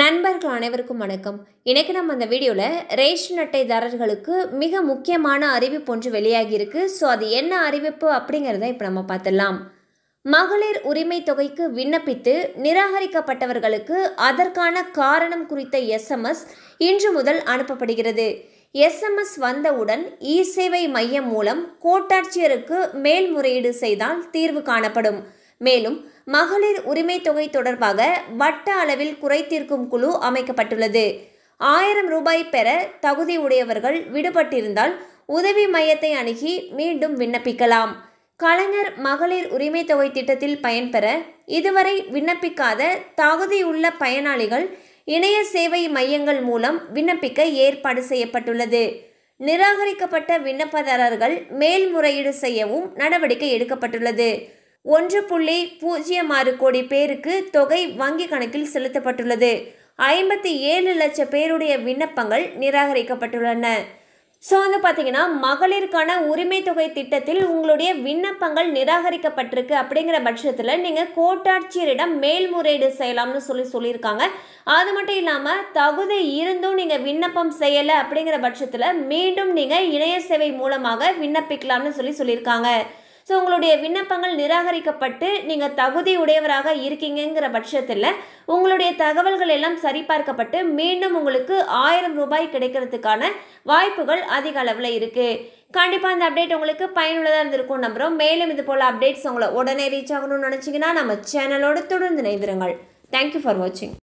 நண்பர்கள் அனைவருக்கும் வணக்கம் இன்றைக்கி நம்ம அந்த வீடியோவில் ரேஷன் அட்டைதாரர்களுக்கு மிக முக்கியமான அறிவிப்பு ஒன்று வெளியாகியிருக்கு ஸோ அது என்ன அறிவிப்பு அப்படிங்கிறத இப்போ நம்ம பார்த்துடலாம் மகளிர் உரிமை தொகைக்கு விண்ணப்பித்து நிராகரிக்கப்பட்டவர்களுக்கு அதற்கான காரணம் குறித்த எஸ்எம்எஸ் இன்று முதல் அனுப்பப்படுகிறது எஸ்எம்எஸ் வந்தவுடன் இ சேவை மையம் மூலம் கோட்டாட்சியருக்கு மேல்முறையீடு செய்தால் தீர்வு காணப்படும் மேலும் மகளிர் உரிமை தொகை தொடர்பாக வட்ட அளவில் குறைத்தீர்க்கும் குழு அமைக்கப்பட்டுள்ளது ஆயிரம் ரூபாய் பெற தகுதி உடையவர்கள் விடுபட்டிருந்தால் உதவி மையத்தை அணுகி மீண்டும் விண்ணப்பிக்கலாம் கலைஞர் மகளிர் உரிமை தொகை திட்டத்தில் பயன்பெற இதுவரை விண்ணப்பிக்காத தகுதியுள்ள பயனாளிகள் இணைய சேவை மையங்கள் மூலம் விண்ணப்பிக்க ஏற்பாடு செய்யப்பட்டுள்ளது நிராகரிக்கப்பட்ட விண்ணப்பதாரர்கள் மேல்முறையீடு செய்யவும் நடவடிக்கை எடுக்கப்பட்டுள்ளது ஒன்று புள்ளி பூஜ்ஜியம் ஆறு கோடி பேருக்கு தொகை வங்கி கணக்கில் செலுத்தப்பட்டுள்ளது ஐம்பத்தி ஏழு லட்சம் பேருடைய விண்ணப்பங்கள் நிராகரிக்கப்பட்டுள்ளன ஸோ வந்து பார்த்தீங்கன்னா மகளிருக்கான உரிமை தொகை திட்டத்தில் உங்களுடைய விண்ணப்பங்கள் நிராகரிக்கப்பட்டிருக்கு அப்படிங்கிற பட்சத்தில் நீங்கள் கோட்டாட்சியரிடம் மேல்முறையீடு செய்யலாம்னு சொல்லி சொல்லியிருக்காங்க அது மட்டும் இல்லாமல் தகுதி இருந்தும் நீங்கள் விண்ணப்பம் செய்யலை அப்படிங்கிற பட்சத்தில் மீண்டும் நீங்கள் இணைய சேவை மூலமாக விண்ணப்பிக்கலாம்னு சொல்லி சொல்லியிருக்காங்க ஸோ உங்களுடைய விண்ணப்பங்கள் நிராகரிக்கப்பட்டு நீங்கள் தகுதி உடையவராக இருக்கீங்கிற பட்சத்தில் உங்களுடைய தகவல்கள் எல்லாம் சரிபார்க்கப்பட்டு மீண்டும் உங்களுக்கு ஆயிரம் ரூபாய் கிடைக்கிறதுக்கான வாய்ப்புகள் அதிக அளவில் இருக்குது கண்டிப்பாக இந்த அப்டேட் உங்களுக்கு பயனுள்ளதாக இருந்திருக்கும் நம்புகிறோம் மேலும் இது போல் அப்டேட்ஸ் உங்களை உடனே ரீச் ஆகணும்னு நினச்சிங்கன்னா நம்ம சேனலோடு தொடர்ந்து இணைந்திருங்கள் தேங்க்யூ ஃபார் வாட்சிங்